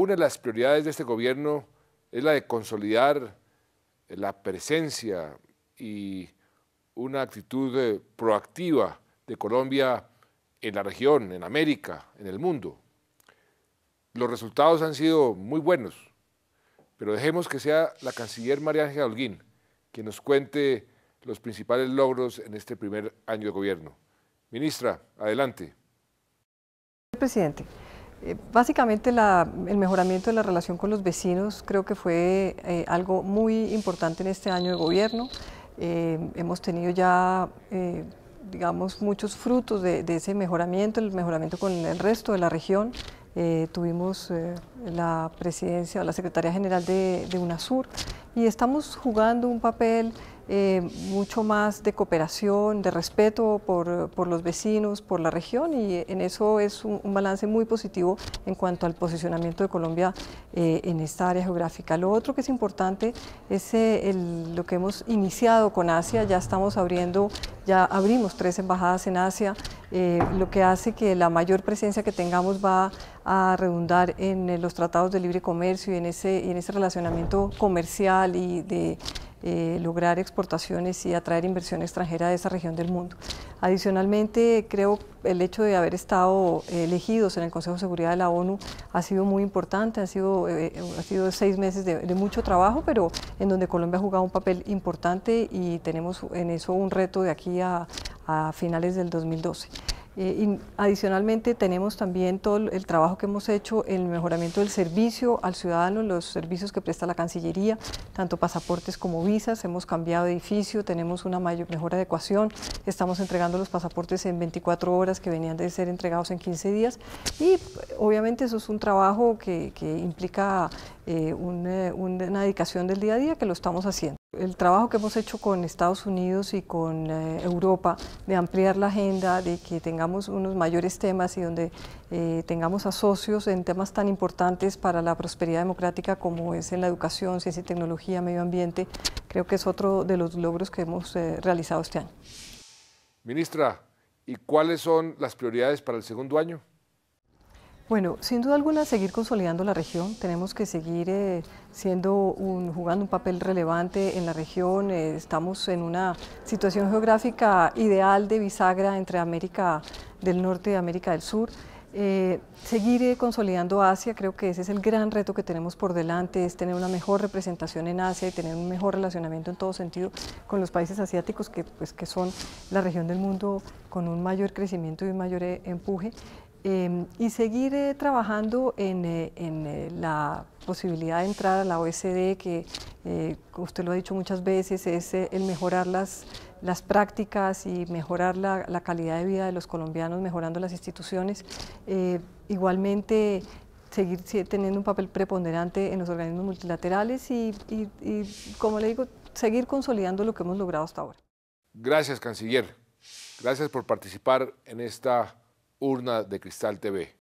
Una de las prioridades de este gobierno es la de consolidar la presencia y una actitud eh, proactiva de Colombia en la región, en América, en el mundo. Los resultados han sido muy buenos, pero dejemos que sea la canciller María Ángela Holguín quien nos cuente los principales logros en este primer año de gobierno. Ministra, adelante. Presidente, eh, básicamente el mejoramiento de la relación con los vecinos creo que fue eh, algo muy importante en este año de gobierno. Eh, hemos tenido ya, digamos, muchos frutos de, ese mejoramiento, el mejoramiento con el resto de la región. tuvimos la presidencia o la secretaria general de, de UNASUR y estamos jugando un papel eh, mucho más de cooperación, de respeto por, los vecinos, por la región y en eso es un, balance muy positivo en cuanto al posicionamiento de Colombia eh, en esta área geográfica. Lo otro que es importante es eh, lo que hemos iniciado con Asia, ya estamos abriendo, ya abrimos tres embajadas en Asia, lo que hace que la mayor presencia que tengamos va a redundar en los tratados de libre comercio y en ese, en ese relacionamiento comercial y de eh, lograr exportaciones y atraer inversión extranjera de esa región del mundo. Adicionalmente, creo el hecho de haber estado eh, elegidos en el Consejo de Seguridad de la ONU ha sido muy importante, ha sido, eh, ha sido seis meses de, mucho trabajo, pero en donde Colombia ha jugado un papel importante y tenemos en eso un reto de aquí a finales del 2012. Eh, adicionalmente tenemos también todo el trabajo que hemos hecho en el mejoramiento del servicio al ciudadano, los servicios que presta la Cancillería, tanto pasaportes como visas, hemos cambiado edificio, tenemos una mayor, mejor adecuación, estamos entregando los pasaportes en 24 horas que venían de ser entregados en 15 días y obviamente eso es un trabajo que, implica eh, eh, una dedicación del día a día que lo estamos haciendo. El trabajo que hemos hecho con Estados Unidos y con eh, Europa de ampliar la agenda, de que tengamos unos mayores temas y donde eh, tengamos a socios en temas tan importantes para la prosperidad democrática como es en la educación, ciencia y tecnología, medio ambiente, creo que es otro de los logros que hemos eh, realizado este año. Ministra, ¿y cuáles son las prioridades para el segundo año? Bueno, sin duda alguna seguir consolidando la región, tenemos que seguir eh, siendo un, jugando un papel relevante en la región, eh, estamos en una situación geográfica ideal de bisagra entre América del Norte y América del Sur. Eh, seguir consolidando Asia, creo que ese es el gran reto que tenemos por delante, es tener una mejor representación en Asia y tener un mejor relacionamiento en todo sentido con los países asiáticos que, pues, que son la región del mundo con un mayor crecimiento y un mayor empuje. Em, y seguir eh, trabajando en, eh, eh, la posibilidad de entrar a la OSD, que usted lo ha dicho muchas veces, es el mejorar las, prácticas y mejorar la, calidad de vida de los colombianos, mejorando las instituciones. igualmente, seguir teniendo un papel preponderante en los organismos multilaterales y, y, como le digo, seguir consolidando lo que hemos logrado hasta ahora. Gracias, canciller. Gracias por participar en esta Urna de Cristal TV.